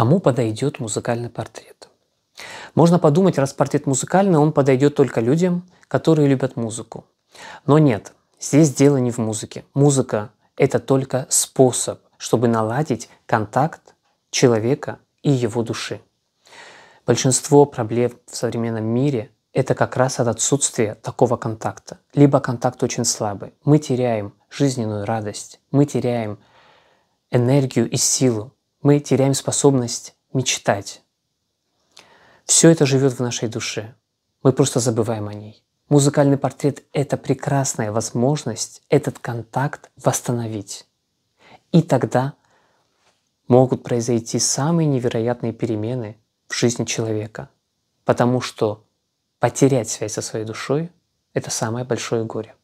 кому подойдет музыкальный портрет. Можно подумать, раз портрет музыкальный, он подойдет только людям, которые любят музыку. Но нет, здесь дело не в музыке. Музыка – это только способ, чтобы наладить контакт человека и его души. Большинство проблем в современном мире – это как раз от отсутствия такого контакта. Либо контакт очень слабый. Мы теряем жизненную радость, мы теряем энергию и силу, мы теряем способность мечтать. Все это живет в нашей душе. Мы просто забываем о ней. Музыкальный портрет – это прекрасная возможность этот контакт восстановить. И тогда могут произойти самые невероятные перемены в жизни человека, потому что потерять связь со своей душой – это самое большое горе.